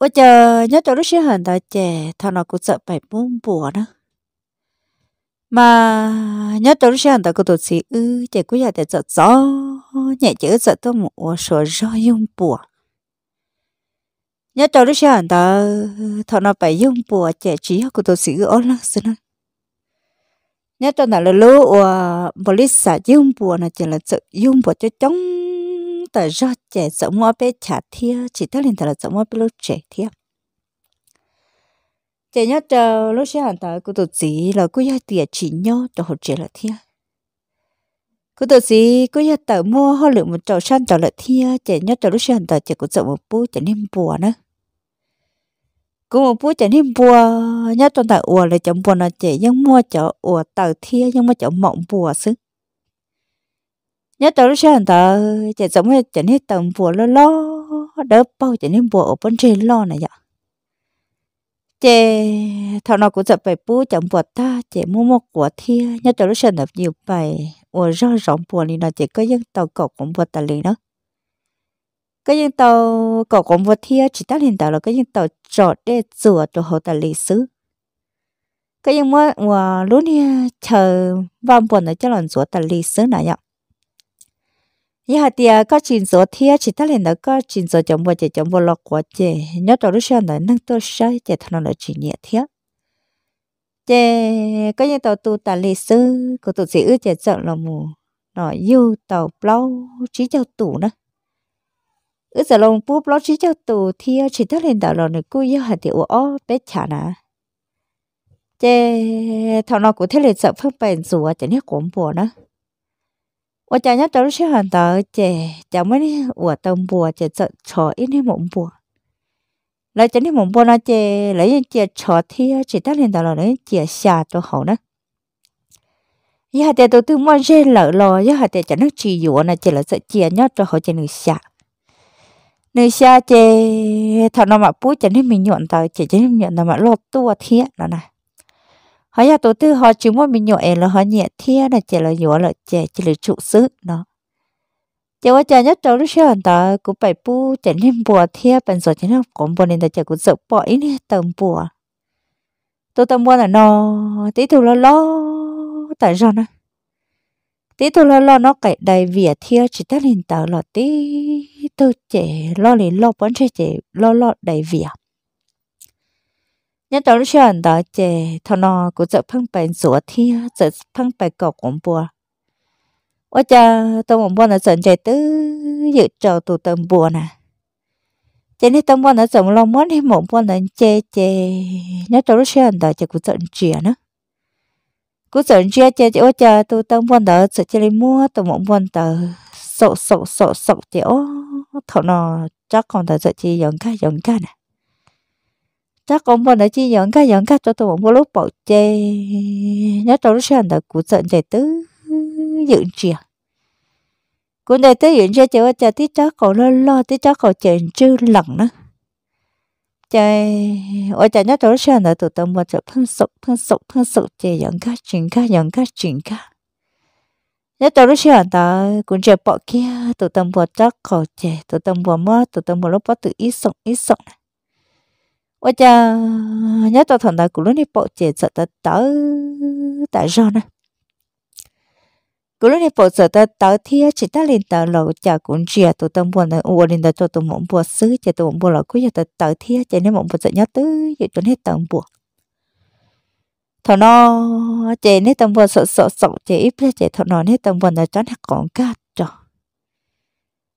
我 chờ nhớ cho lúc xưa hẳn trẻ thằng nào cũng sợ phải buông bùa nữa mà nhớ cho lúc xưa hẳn tại cô tổ sĩ ư trẻ cũng giờ tại sợ gió nhẹ chữ tôi một số do bùa nhớ cho lúc xưa hẳn thằng nào phải dung bùa trẻ chỉ cô tổ sĩ ư ôn lắm xin lắm nào là lúa và lít xả dung bùa là chỉ là sợ dung bùa cho chống tờ do trẻ sống mua bé chả thia chỉ tao liền tờ là sống mua bé lúc trẻ thia trẻ nhớ chờ lúc xe hàng tờ cô tổ gì là cô gia tiền chỉ nhớ cho hỗ trợ là thia cô tổ gì cô gia tờ mua họ lượng một chậu san trầu là thia trẻ nhớ chờ lúc xe hàng tờ trẻ cũng sống một bú trẻ nên bùa nữa cũng một bú trẻ nên bùa nhớ trong tờ ùa là chồng bùa là trẻ nhưng mua chợ ùa tờ thia nhưng mà chợ mộng bùa xứ nhớ tới lúc sáng tờ chạy giống như chạy hết tầm bùa lo lo đỡ bao chạy hết bùa ở bên trên lo này vậy chè thằng nào cũng giật phải bú chẳng bùa ta chè mua một quả thia nhớ tới lúc sáng tập nhiều bài ủa rõ rộng bùa này nó chỉ có dân tàu cọc cũng bùa ta liền đó cái dân tàu cọc cũng bùa thia chỉ ta liền tàu là cái dân tàu trọt để rửa cho họ ta lì xứ cái dân mua ủa lúc này chờ vòng bùa này cho lần rửa ta lì xứ này vậy ยาเตียก็จินโซเทียชิตาเลนก็จินโซจอมบัวเจจอมบัวลอกกว่าเจยอดรู้ชันเลยนั่งตัวใช้เจทนนจีเนียเทียเจก็ยังตัวตูตาเลซื้อก็ตัวสีอื้อเจเจอละมูหน่อยยูตัวเปล่าชี้เจ้าตูนะอื้อจะลงปุ๊บเปล่าชี้เจ้าตูเทียชิตาเลนดาวเราเนี่ยกูยาเตียอ้อเป็ดฉานะเจทนนกูเทเลเจเพิ่งเป็นสัวเจเนี่ยกลมบัวนะ我家家都是很多姐姐妹呢，我东部姐做错一呢蒙部，来这里蒙部那姐，来人姐错天，姐当领导了人姐下多好呢。一下子都都摸热了咯，一下子就能只有那姐了这姐要做好就能下，能下姐，他那么不就能没用到，姐姐没用那么落多天了呢。họ nhà tổ tư họ chỉ muốn mình nhỏ em là họ nhẹ thiên là chỉ là nhỏ là chỉ chỉ là trụ sức nó chỉ có cha nhất cháu lúc xưa anh ta cũng phải bu chỉ nên bùa thiên bên rồi chỉ là cũng bùa nên ta chỉ cũng sợ bỏ ý nên tầm bùa tôi tầm bùa là nó tí thù lo lo tại sao nữa tí tôi lo lo nó cái đầy vỉa thiêu chỉ ta lên tàu là tí tôi trẻ lo lên lo bắn trẻ trẻ lo lo đầy vỉa nhân đó là chuyện đó chè thằng nó cũng sợ phăng bẹn sủa thia sợ phăng bẹn cọc cũng bùa ôi cha tôi muốn bùa là sợ chạy tứ dự trầu tụ tầm bùa nè chè nên tầm bùa là sợ lòng muốn thì muốn bùa là chè chè nhân đó là chuyện đó chè cũng sợ chìa nữa cũng sợ chìa chè chè ôi cha tôi tầm bùa đó sợ chỉ lên mua tôi muốn bùa đó sợ sợ sợ sợ chè ô thằng nó chắc còn là sợ chè giống cả giống cả nè chi cho 자꾸만 지 연가 연가 저도 못 물어 보지 나 저를 시한다 구선 제뜨 dựng cũng đây tứ dựng sẽ chịu cho tí chó còn lo lo tí chó còn chuyện chưa lần nữa chơi ở nhớ nhất tối sáng là tụi tôi một chỗ phân sụp phân sụp phân sụp chơi dẫn cá chuyện cá dẫn cá chuyện nhớ nhất tối sáng đó cũng chơi bỏ kia tụi tôi một chó còn chơi tụi tôi một mất tụi tôi một lúc bắt tự ít sụp ít sụp 我 cha nhớ tao thằng đại cũng lúc này bộ chế sợ tớ tại do nè cũng lúc này sợ tớ thì chỉ ta lên tao lầu cha cũng chia tụi tao buồn là uổng lên tao cho tụi mộng buồn xứ cha tụi là cứ giờ tao tớ thì chỉ nên mộng buồn sợ nhớ tứ vậy tuần hết tao buồn thằng nó chế nên tao buồn sợ sợ sợ chế ít ra chế thằng nó nên tao buồn là chán hạt còn cát trời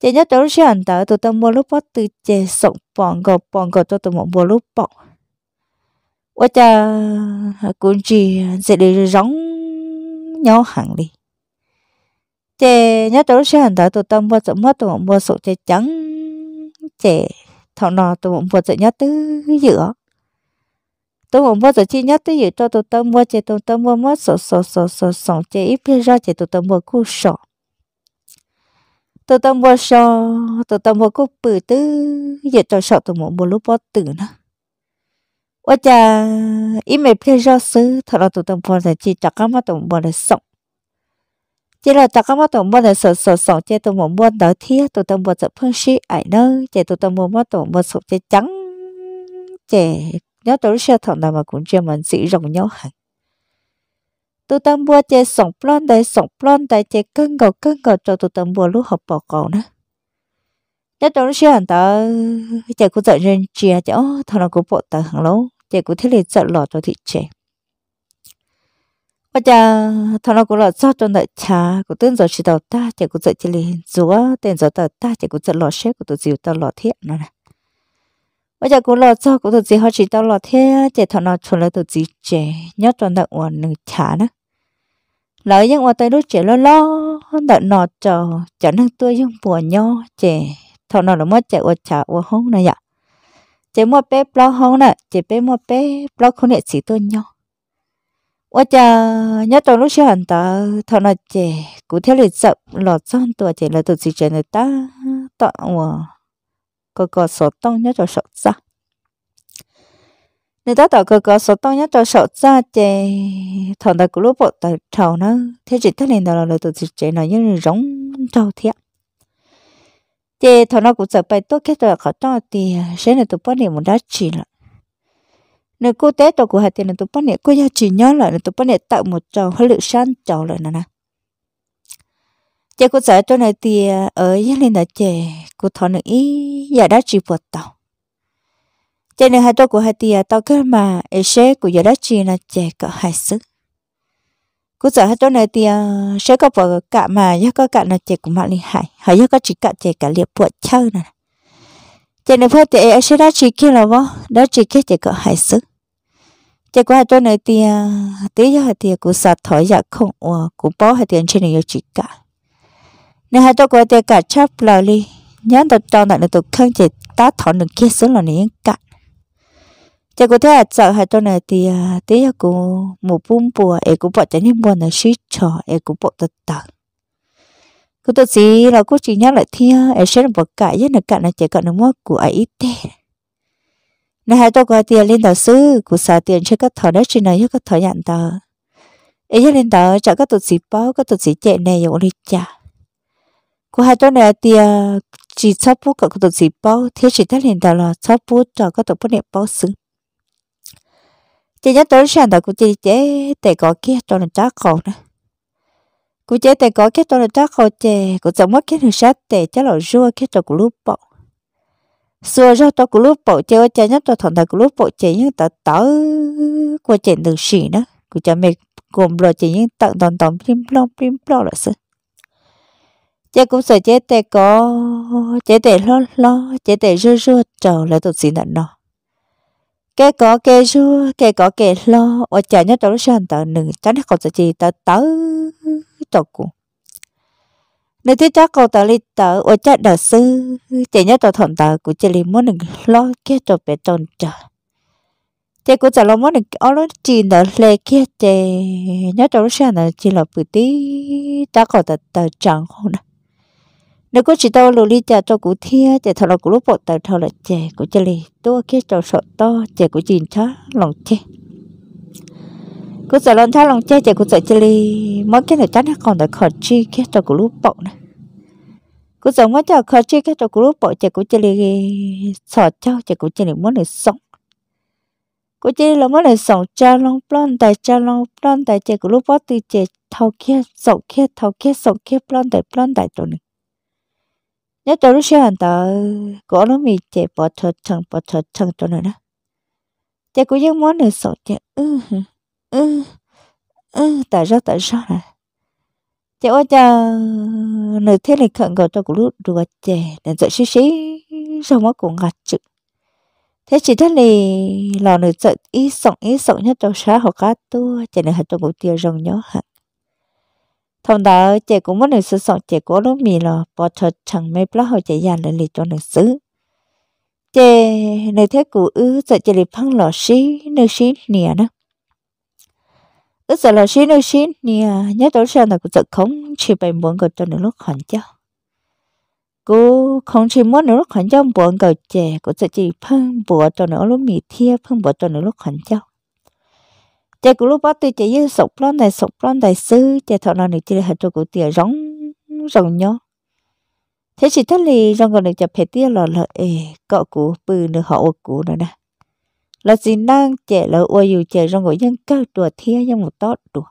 chị nhất cháu sẽ hẳn tới tôi tâm mua lúc bắt từ chè sống bọn gọt bọn gọt cho tôi một mua lúc bọn ôi cha cũng chỉ sẽ để rong nhau hẳn đi chè nhất cháu sẽ hẳn tới tôi tâm mua tụi mất tôi mộng mua sổ chè trắng chè thằng nào tôi mộng mua tụi nhớ tứ giữa tôi muốn mua chỉ nhất thứ giữa cho tôi tâm mua chỉ tôi tâm mua mất sổ sổ sổ sổ sổ chỉ ít phía ra chỉ tôi tâm mua cú sổ tôi tâm vô sò tôi tâm vô cúp bự tư giờ tôi sợ tôi muốn bố lúc bó tử nữa ôi cha ý mẹ phê ra sư thật là tôi tâm vô là chỉ chắc mà tôi muốn bó là sống chỉ là chắc mà tôi muốn là sợ sợ sợ chứ tôi muốn muốn đỡ thiết tôi tâm vô sợ phương sĩ ải nơi chứ tôi tâm muốn mà tôi muốn sợ chứ trắng chứ nhớ tôi sẽ thằng nào mà cũng chưa mình dị rồng nhau hẳn tôi tâm bùa chế sống plon đại sống plon đại chế cân cầu cân cầu cho tôi tâm bùa lúc học bỏ cầu nữa nhất đó sẽ hẳn ta chạy cũng dạy nên chia chó thằng nào cũng bộ ta hàng lâu chạy cũng thế là dạy lọ cho thị trẻ bây giờ thằng nào cũng lọ sao cho đại cha cũng tên rồi chỉ đầu ta chạy cũng dạy chỉ liền rúa tên rồi ta ta chạy cũng dạy lọ xếp của tôi diều ta lọ thiện nữa này bây giờ cũng lo cho cũng tự gì họ chỉ tao lo thế chỉ thằng nào chuẩn là tự gì trẻ nhớ toàn đặng uẩn nửa trả nữa lợi những uẩn tới lúc trẻ lo lo đặng nọ chờ chờ năng tôi dùng bùa nho trẻ thằng nào là mất trẻ uẩn trả uẩn hông này ạ chỉ mua bé lo hông này, chỉ bé mua bé lo không để chỉ tôi nho uẩn chờ nhớ toàn lúc xưa hẳn ta thằng nào trẻ cũng theo lịch sợ lo cho tôi trẻ là tự gì trẻ này ta tọa uẩn 哥哥手动一只手指。你打到哥哥手动一只手指的，躺到咕噜布的头呢，thế chỉ thấy là là tụi chị chị nó như rống trâu thiệt. thì thằng nó cũng sợ bay tốt cái tụi khó to thì sẽ là tụi bọn này muốn đá chỉ là cô té tụi cô hai tiền là tụi bọn này cô gia chỉ nhớ lại là tụi bọn này tạo một trò hơi lượng sáng trò lại nè nè chị cô giải cho này thì ở yên lên đó chị cô thọ nữa ý giờ đã chỉ bột tàu chị nữa hai tôi của hai thì ờ, tao cái mà ấy sẽ của giờ đã chỉ là chị có hai sức cô giải hai chỗ này thì sẽ ờ, có vợ cả mà giờ có cả là chị của mạng linh hải hỏi giờ có chỉ cả chị cả liệp bột chơi này chị này phải thì ấy sẽ đã chỉ kia là vợ đã chỉ kia chị có hai sức chị hai chỗ này thì ờ, tí giờ thì cũng sạt thổi dạ không cũng bỏ hai tiền trên này yêu chỉ cả nếu hai tôi có thể cả chấp lời đi nhớ tôi cho nãy là tôi không chỉ tá thọ được kia số là nãy cả chỉ có thể sợ hai tôi này thì à, tí là cô một bún bùa ấy cũng bỏ chạy đi buồn là suy trò ấy cũng bỏ tật tật cô tôi chỉ là cô chỉ nhắc lại thiên ấy sẽ bỏ cả nhất là cả là chỉ cả nó mua của ấy ít tệ nên hai tôi có tiền lên tờ sư của xả tiền cho các thợ đó chỉ là cho các thợ nhận tờ ấy lên tờ cho các tụt sĩ bao các tụt sĩ chạy này rồi đi trả cô hai tuần này thì chỉ chóp bút cậu cái tổ gì bao thế chỉ tất hiện tại là chóp bút cho các tổ bút niệm bao xứ chỉ nhất tới sáng đó cô chị chế để có kia cho nó chắc khổ nữa cô chế để có kia cho nó chắc khổ chế cô chẳng mất kia thì sát để chắc là rua kia cho cô lúc bỏ xưa ra tôi cô lúc bỏ chơi chơi nhất tôi thằng thằng cô lúc bỏ chơi nhưng tớ tớ cô chơi từ xỉ đó cô cha mẹ gồm lo chơi nhưng tận toàn toàn plim plom plim plom là sao chế dạ, cũng sợ chế tệ có chế tệ lo lo chế tệ rú rú trầu là tụt xịn nặng nó cái có cái rú cái có cái lo ở chợ nhất trong sân tờ nừng chắn nó còn sợ gì tờ tớ tờ cụ nếu thứ chắc còn tờ li tờ ở chợ đờ sư chế nhất tờ thọn tờ của chế li muốn nừng lo kia trộn bể trộn trời chế cũng chợ lo muốn nừng ở nó chỉ nợ lê kia chế nhất trong sân là chỉ là bự tí chắc còn tờ tờ chẳng không nè nếu có chỉ tao lù li chả cho cụ thia chả thằng nó cụ lúc bộ tao thằng là chả cụ chả lì tôi kia cho sợ to chả cụ chín chá lòng chê cụ sợ lòng chá lòng chê chả cụ sợ chả lì mỗi cái này chắc nó còn tại khỏi chi kia cho cụ lúc bộ này cụ sợ mỗi trò khỏi chi kia cho cụ lúc bộ chả cụ chả lì sợ cháu chả cụ chả lì muốn được sống cụ chỉ là mới là sống cha lòng plon tại cha lòng plon tại chè của lúc bắt từ chè thâu kia sống kia thâu kia sống kia plon tại plon tại chỗ này nếu tôi lúc xưa hẳn tờ có nó mì chè bỏ thật thằng bỏ thật thằng tôi nữa nè chè cũng giống món này sổ chè ừ ừ ừ tại sao tại sao này, chè ôi chà nửa thế này khẩn cầu tôi cũng lúc đùa chè để dậy xí xí xong nó cũng ngặt chữ thế chỉ thế này là nửa dậy ít sống ít sống nhất trong sáng họ cá tua chè này hẳn tôi cũng tiêu rồng nhớ hẳn thông đó chị cũng muốn được sự sống chị của lúc mì là bỏ thật chẳng mấy bó hồi chị già lại cho nữ xứ chị nơi thế cụ ư sợ chị lì phăng lọ xí nơi xí nìa nữa ư sợ lọ xí nơi xí nìa nhớ tối sang là cụ sợ không chỉ bày muốn gặp cho nữ lúc hẳn cho cô không chỉ muốn nữ lúc hẳn cho buồn gặp chị cụ sợ chị phăng bùa cho nữ lúc mì thia phăng bùa cho nữ lúc hẳn cho chị cú lúc bắt tôi chạy yêu sọc lon đại sọc lon đại sư chạy thọ nào nữa chị hạt cho cụ tiền rong rong nhó thế chị thắt là rong còn được chập phải tia là là ê cọ cụ bự nữa họ ô cụ nữa nè là gì năng chạy là ô dù chị rong ngồi dân cao tuổi thia dân một tốt đùa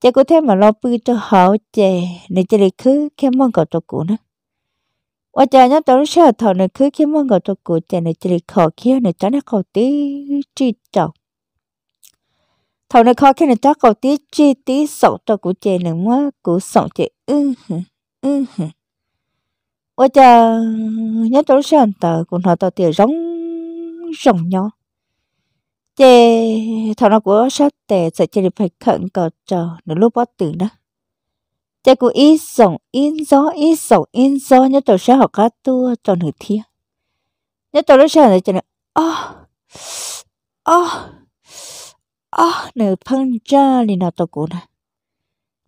chị cũng thêm mà lo bự cho họ chạy này chị lại cứ khen mong cọ cho cụ nữa và cha nhá tao sợ thọ này cứ khen mong cọ cho cụ chạy này chị lại khó kia này cháu nó khó tí chi trọng thầu này khó cái này chắc cầu tí chi tí sầu cho cụ chè này mà cụ sầu chè ư ừ hừ ư hừ ôi cha nhớ tôi xem tờ cụ nó tờ tiền rống rồng nhỏ chè thầu nó của sát tè sẽ được phải khẩn cầu chờ nửa lúc bắt từ đó chè cụ ít sầu ít gió ít sầu ít gió nhớ tôi sẽ học cá tua cho nửa thiên nhớ tôi lúc xem là chè này oh oh ơ ờ, nữ phân cha lì nào tôi cũng nè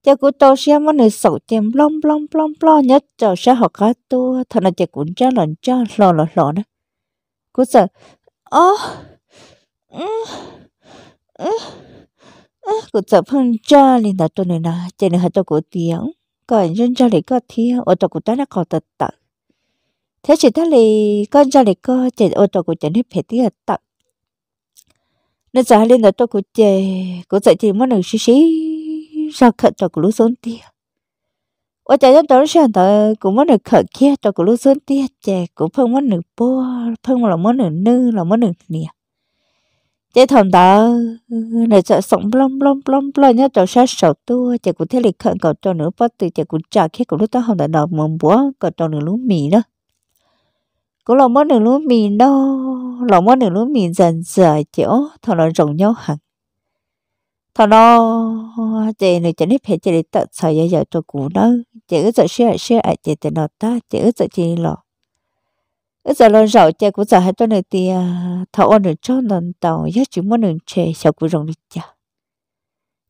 cha cũ tàu xe mà nữ sầu chém lom lom lom lo nhớ chờ xe họ cá tua thằng nào cha cũ cha lần cha lò lò lò nè cú sợ ơ cú sợ phân cha lì nào tôi này nè cha nữ hai tàu cũ tiếng còn dân cha lì có thiếu ô tôi cũ ta nó còn tật tật thế chỉ ta này, con cha này có chạy ô tôi cũ chạy hết phải tiếc tật nó giờ lên là tôi cũng chè cũng dậy thì mất được xí xí sao khẩn cho cũng lúc xuống tia ở chả nhất đó sao tôi cũng mất được khẩn kia cho cũng lúc xuống tia chè cũng phân mất được bố phân là mất được nư là mất được nè chế thằng đó này sợ sống lom lom lom lom nhá cho sát sầu tua chè cũng thế lịch khẩn cầu cho nữa bắt từ chè cũng trả khi cũng lúc đó không đã đọc mồm búa cầu cho nữa lúa mì nữa cô là mất được lúa mì đó là mất được lúa mì dần dở chỗ thằng nó rộng nhau hẳn thằng nó chị này chị nếp hết chị để tận sợ giờ giờ cho cũ nó, chị cứ sợ xe xe ai chị thì nó ta chị cứ sợ chị lọ cứ sợ lo rậu chị cũng sợ hết cho này thì thằng ôn được cho nên tàu giá chỉ muốn được chè sợ cũng rộng được chả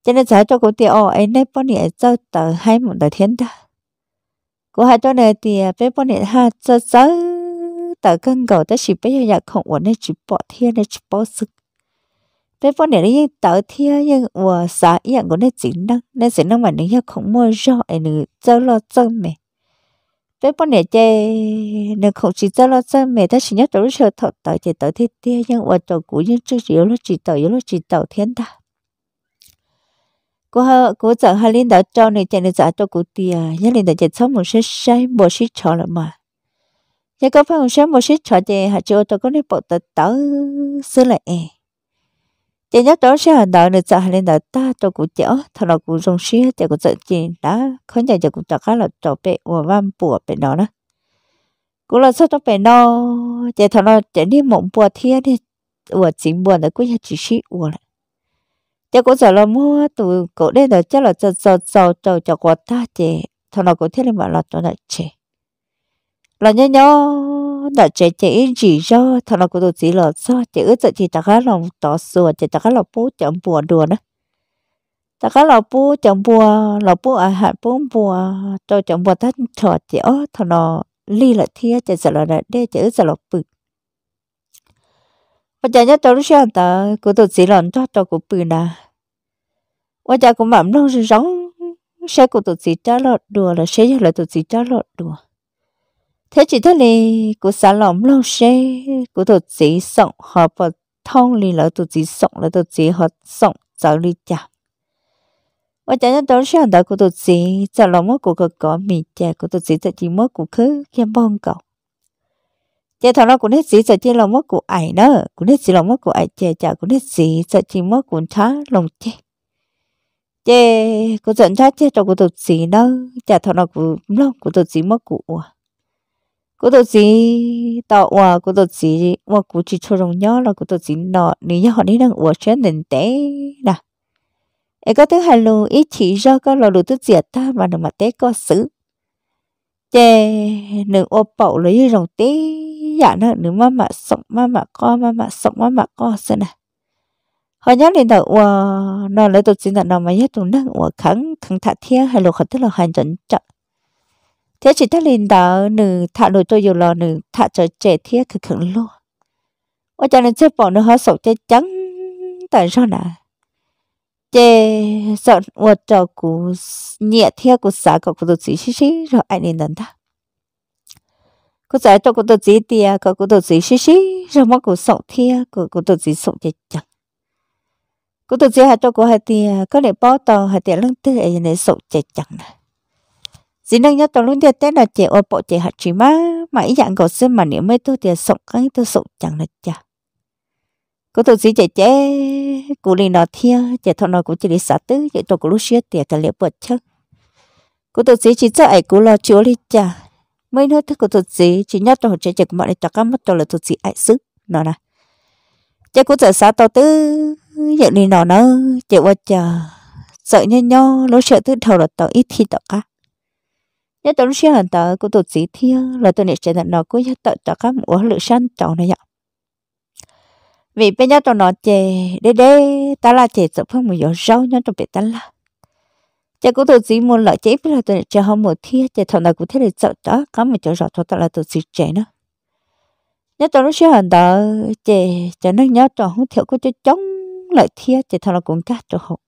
cho nên sợ cho cũng thì ô ấy nếp bao nhiêu cho tờ hai một tờ thiên ta cô hai cho này thì bé bao nhiêu ha cho sáu tờ cân cầu ta chỉ bây giờ không ổn nên chỉ bỏ thiên nên chỉ bỏ sức thế bọn này những tờ thiên những ủa xã những của nên chỉ năng nên chỉ năng mà nếu như không mua rõ thì nữ chơi lo chơi mẹ thế bọn này chơi nếu không chỉ chơi lo chơi mẹ ta chỉ nhớ tới chơi thật tờ chỉ tờ thiên thiên những ủa tờ cũ những chữ chỉ lo chỉ tờ yếu lo chỉ tờ thiên ta cô hơ cô giờ hai linh đã cho này chạy này giả cho cô tiền nhất linh đã chạy sống một sẽ say một sẽ chọn lại mà 也个朋友说某些车的还就到公里跑得到死了哎。人家都是很多人在领导大都古屌，他老古重视这个责任啦，肯定这个大家了都被我万不被闹了。古老说都被闹，这他老这里猛不贴的，我进步的估计只是我了。这个在了么？都古领导叫了这这这这这个大的，他老古天里嘛老多了去。là nhớ nhớ đã chế chế chỉ cho thằng nào cũng đồ chỉ là sao chế ước tự chỉ ta khá lòng tỏ sửa chế ta khá lòng bố chẳng bùa đùa đó ta khá lòng bố chẳng bùa lòng bố à hạt bố bùa cho chẳng bùa thắt trò chế ó thằng nào ly là thia chế sợ là đê chế ước sợ là bự và chả nhớ tao lúc sáng ta cũng đồ chỉ là cho tao cũng bự nè và chả cũng mắm đâu rồi giống sẽ cũng đồ chỉ cho lọt đùa là sẽ là đồ chỉ cho lọt đùa thế chỉ thế này cô xả lỏng lâu xe cô tổ chỉ sống họ bỏ thông lì lỡ tổ chỉ sống lỡ tổ chỉ họ sống cháu lì chả và chả nhân đó sẽ đó cụ tổ chỉ chả lỏng mất cụ có có mì chả cụ tổ chỉ chả chỉ mất cụ cứ khen bông cậu chả thằng nó cũng hết gì chả chỉ lỏng mất cụ ải nữa cũng hết gì lỏng mất cụ ải chả chả cũng hết gì chả chỉ mất cụ thá lòng chả chê cô giận ra chê cho cụ tổ chỉ đó chả thằng nó cũng lòng cô tổ chỉ mất cụ cô tổ chỉ tạo hòa cô tổ chỉ, hòa cô chỉ cho rồng nhỏ là cô tổ chỉ nọ nếu như họ đi đang hòa trên nền tế nè ấy có thứ hai lù ý chỉ ra có lò lù thứ diệt ta mà đừng mà tế có xử chê nương ô bậu lấy rồng tế dạ nó nương mà mà sống mà mà co mà mà sống mà mà co xem nè họ nhớ lên đầu hòa nó lấy tổ chỉ là nó mà nhớ tụi đang hòa khẳng khẳng thả thiên hay lù khẳng tức là hành chuẩn chậm thế chỉ ta lên đó nữ thả nội tôi dù lò nữ thả trở trẻ thiết cực khẩn luôn ôi cha nên chơi bỏ nữ hóa sổ chết trắng tại sao nè chê sợ ua trò cú nhẹ thiết của xã cậu của tôi chỉ xí xí rồi anh nên đắn ta cô giải cho cô tôi chỉ tia cô cô tôi chỉ xí xí rồi mà cô sổ thiết cô cô tôi chỉ sổ chơi trắng cô tôi chỉ hai cho cô hai tia có để bỏ tàu hai tia lưng tư ấy nên sổ chết trắng này dĩ năng nhớ tao luôn thiệt tết là chị ôi bộ chị hạt chỉ má mà ý dạng cổ xưa mà nếu mấy tôi thì sống cái tôi sống chẳng là chả cô tôi dĩ chị chế cô đi nó thia chị thọ nó cũng chỉ đi sát tư chị tôi cũng lúc xưa tiệt cả liệu bật chắc cô tôi dĩ chỉ sợ ấy cô lo chúa đi chả mấy nói thức cô tôi dĩ chỉ nhớ tao chị chị mọi này cho các mắt tôi là tôi dĩ ai sức nó nè chị cũng sợ sát tao tư vậy đi nó nó chị qua chả sợ nhớ nhớ lúc sợ tư đầu là tao ít thì tao cá nhớ tôi sẽ hận tớ của tụt sĩ thiên là tôi nể sẽ tận nó cứ nhớ tận cho các mũ lựa săn chọn này ạ vì bây giờ tụi nó chè đê đê ta là chè sợ phong một gió rau nhau trong bể ta là chè cũng tụt sĩ một loại chế với là tôi chè không một thiên chè thằng nào cũng thế để sợ đó các một chỗ rõ thôi ta là tụt sĩ chè nữa nhớ tôi sẽ hận tớ chè cho nó nhớ tròn không thiếu có cho chống lại thiên chè thằng nào cũng cắt cho hậu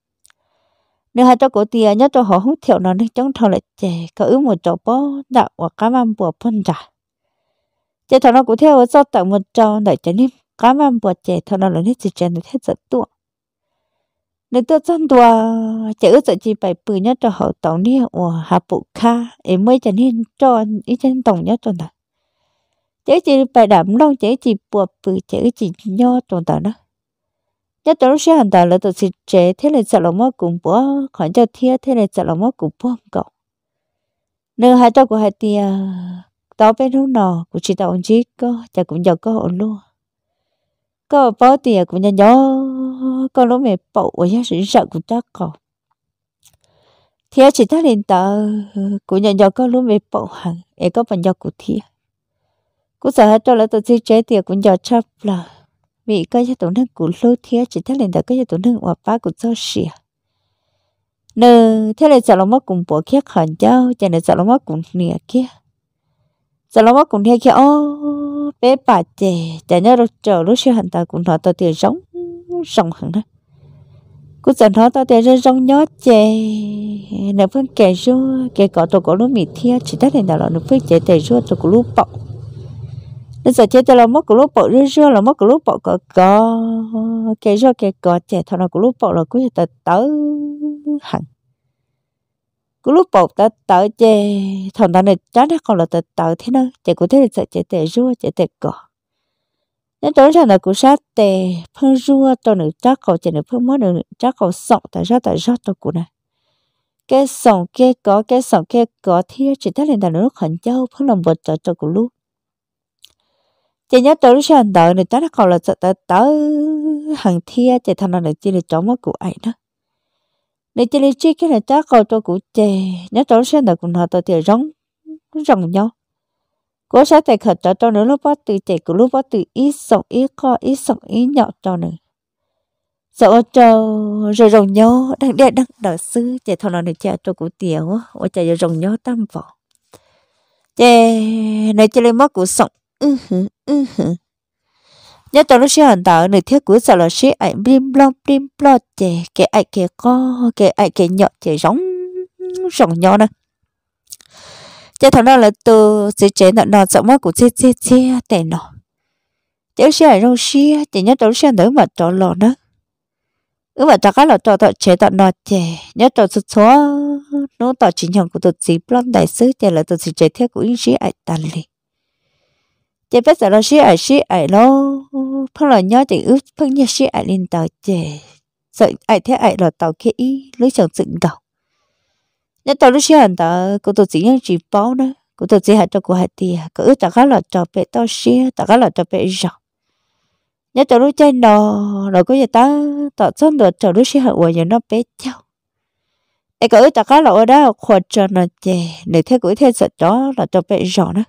nếu hai cho cổ tiền nhớ cho họ không thiểu nó nên chống thầu lại chè có ứ một chỗ bó đạo và cá mắm bùa phân trả chè thầu nó cũng theo sau tặng một chỗ đợi cho nên cá mắm bùa chè thằng nó là nên chỉ chè nó hết giật tuộng Nên tôi chân đùa chè ứ sợ chỉ phải bự nhớ cho họ tổng đi và hạ bộ kha em mới cho nên cho ý chân tổng nhớ cho nè chè chỉ phải đảm long chè chỉ bùa bự chè chỉ nhớ cho tao đó nhớ tới xe hàng đầu là tổ sư chế thế là sợ lòng mất cũng bỏ còn cho thiếu thế là sợ lòng mất cũng bỏ cậu nên hai tao của hai tia tao bên lúc nọ cũng chỉ tao ông chí có chả cũng giàu có ổn luôn có bỏ tiền cũng nhớ nhớ có lúc mẹ bậu ở nhà sinh sợ cũng chắc cậu thia chỉ ta lên tờ cũng nhớ nhớ có lúc mẹ bậu hàng em có bằng nhau của thia cũng sợ hai tao là tổ sư chế tiền cũng giàu chấp là vì cái cho tổn thương của lô thiê chỉ thế lên đó cái cho tổn thương của ba của cho xì nè thế là sợ lòng mất cùng bỏ kia khẩn cháu cho nên sợ lòng mất cùng nè kia sợ lòng mất cùng nè kia ô bé bà chè chả nhớ lúc chờ lúc xưa hành ta cũng thọ tao tiền sống sống hẳn đó cứ sợ thọ tao tiền ra rong nhớ chè nè phân kẻ rua kẻ cỏ tôi có lúc mì thiê chỉ thế lên đó là nè phân chè tiền rua tổ có lúc bọc nên giờ chơi cho nó mất cái lúc bỏ rứa rứa là mất cái lúc bỏ cờ cờ cái rứa cái cờ trẻ thằng nào cái lúc bỏ là cứ hết tớ tới hẳn cái lúc bỏ tớ tới chơi thằng nào này chán nó còn là tớ tới thế nữa chạy cũng thế là trẻ tệ rứa trẻ tệ cờ nên tối thằng nào cũng sát tệ phân rứa tôi nữa chắc còn trẻ nữa phân mất nữa chắc còn sọc tại rứa tại rứa tôi cũng này cái sòng kia có cái sòng kia có thì chỉ thấy là nó khẩn châu phân lòng vật cho cho cũng lúc chị nhớ tôi sẽ hành đợi này tới nó còn là sợ tới tới hàng thia chị thằng nào này chị là chỗ mất của ấy đó để chị lấy chi cái này chắc còn cho cụ chị nhớ tới sẽ đợi cùng họ tôi thì rong rong nhau cố sẽ tài khẩn cho tôi nữa lúc bắt từ chị của lúc bắt từ ít sống ít co ít sống ít nhỏ cho nữa sợ cho rồi rồng nhau đang đe đang đợi sư chị thằng nào này chạy cho cụ tiểu ôi chị rồng nhau tam vỏ chị này chị lấy mất của sống ừ hử ừ hử nhớ tao nó sẽ hẳn tạo nơi thiết cuối giờ là sẽ ảnh blim blom blim blom chè kẻ ảnh kẻ co kẻ ảnh kẻ nhỏ chè giống giống nhau nè cho thằng đó là từ chế chế nọ nọ giọng mắt của chè chè chè tè nọ chè sẽ ảnh rong xia chè nhớ tao sẽ nở mà trò lò nữa ứ mà cái là tao tao chế tao nọ chè nhớ tao số số nó tao chính nhận của tao chỉ blom đại sứ chè là tao chỉ chế thiết của ý sĩ ảnh tàn liền chị biết sợ nó xí ải xí ải lo phong là nhớ chị ước phong nhớ xí ải lên tàu chị sợ ải thế ải là tàu kia ý lưới chẳng dựng đầu nhớ tàu lúc xí hẳn tàu cô tổ chỉ nhân chỉ báo nữa cô tổ chỉ hạt cho cô hạt tiền cô ước tàu cá là trò bé tàu xí tàu cá là trò bé rọ nhớ tàu lúc chơi đò rồi có giờ ta tàu xong được tàu lúc xí hẳn uổng nhớ nó bé cháu ai có ước tàu cá là ở đó khoa cho nó chị nếu thế cũng thế sợ đó là trò bé rọ nữa